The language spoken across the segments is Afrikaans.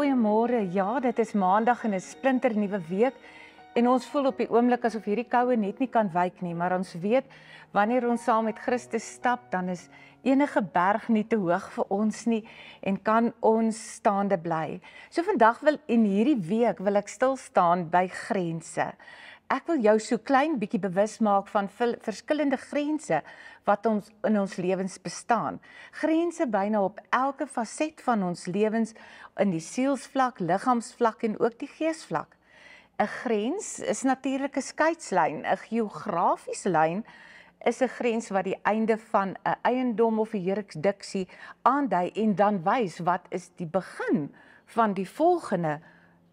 Goeiemôre. Ja, dit is Maandag en 'n splinter nuwe week en ons voel op die oomblik asof hierdie koue net nie kan wyk nie, maar ons weet wanneer ons saam met Christus stap, dan is enige berg nie te hoog vir ons nie en kan ons staande bly. So vandag wil en hierdie week wil ek stil staan by grense ek wil jou so klein bietjie bewus maak van verskillende grense wat ons in ons lewens bestaan. Grense byna op elke faset van ons lewens in die sielsvlak, liggaamsvlak en ook die geesvlak. 'n Grens is natuurlik 'n skeidslyn, 'n geografiese lyn is 'n grens wat die einde van 'n eiendom of 'n jurisdiksie aandui en dan wys wat is die begin van die volgende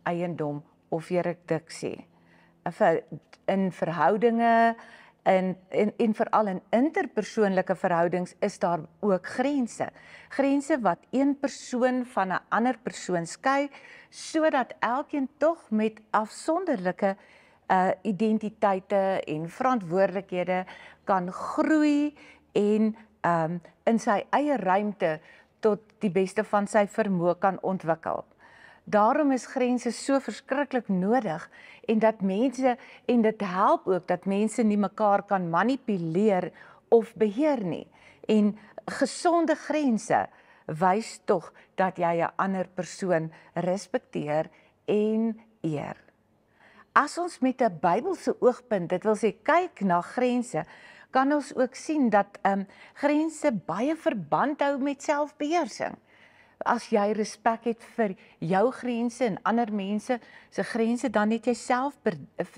eiendom of jurisdiksie vir in verhoudinge en en en veral in interpersoonlike verhoudings is daar ook grense. Grense wat een persoon van 'n ander persoon skei sodat elkeen tog met afsonderlike uh eh, identiteite en verantwoordelikhede kan groei en um in sy eie ruimte tot die beste van sy vermoë kan ontwikkel. Daarom is grense so verskriklik nodig en dat mense en dit help ook dat mense nie mekaar kan manipuleer of beheer nie. En gesonde grense wys tog dat jy 'n ander persoon respekteer en eer. As ons met 'n Bybelse oogpunt, dit wil sê kyk na grense, kan ons ook sien dat ehm um, grense baie verband hou met selfbeheersing. As jy respek het vir jou grense en ander mense se grense, dan het jy self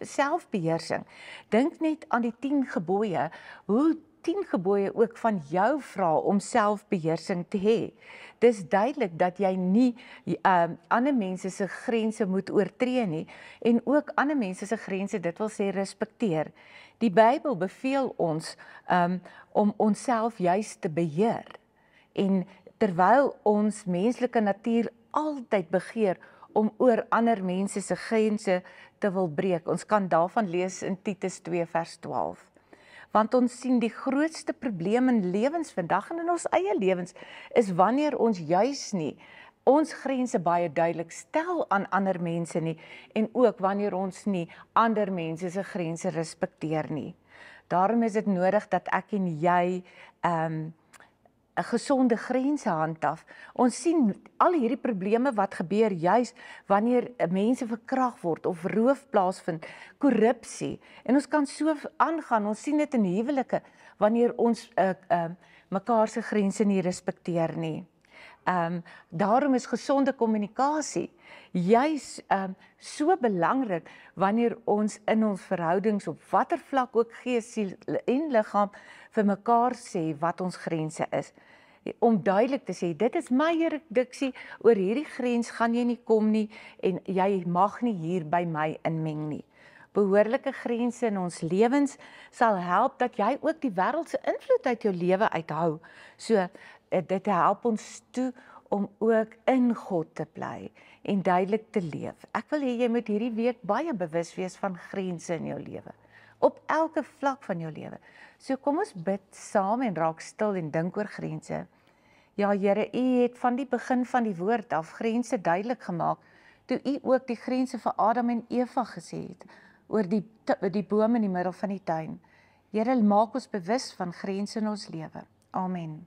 selfbeheersing. Dink net aan die 10 gebooie, hoe 10 gebooie ook van jou vra om selfbeheersing te hê. Dis duidelik dat jy nie um, ander mense se grense moet oortree nie en ook ander mense se grense, dit wil sê respekteer. Die Bybel beveel ons um, om onsself juis te beheer en terwyl ons menslike natuur altyd begeer om oor ander mense se grense te wil breek. Ons kan daarvan lees in Titus 2 vers 12. Want ons sien die grootste probleem in lewens vandag en in ons eie lewens is wanneer ons juis nie ons grense baie duidelik stel aan ander mense nie en ook wanneer ons nie ander mense se grense respekteer nie. Daarom is dit nodig dat ek en jy ehm um, 'n gesonde grense handhaaf. Ons sien al hierdie probleme wat gebeur juis wanneer eh, mense verkrag word of roof plaasvind, korrupsie. En ons kan so aangaan. Ons sien dit in huwelike wanneer ons uh, uh, mekaar se grense nie respekteer nie ehm um, daarom is gesonde kommunikasie juis ehm um, so belangrik wanneer ons in ons verhoudings op watter vlak ook gees siel en liggaam vir mekaar sê wat ons grense is om duidelik te sê dit is my jurisdiksie oor hierdie grens gaan jy nie kom nie en jy mag nie hier by my inmeng nie behoorlike grense in ons lewens sal help dat jy ook die wêreld se invloed uit jou lewe uithou so Eh, dit help ons toe om ook in God te bly en duidelik te leef. Ek wil hê jy moet hierdie week baie bewus wees van grense in jou lewe op elke vlak van jou lewe. So kom ons bid saam en raak stil en dink oor grense. Ja Here, U het van die begin van die woord af grense duidelik gemaak toe U ook die grense vir Adam en Eva gesê het oor die die boom in die middel van die tuin. Here, maak ons bewus van grense in ons lewe. Amen.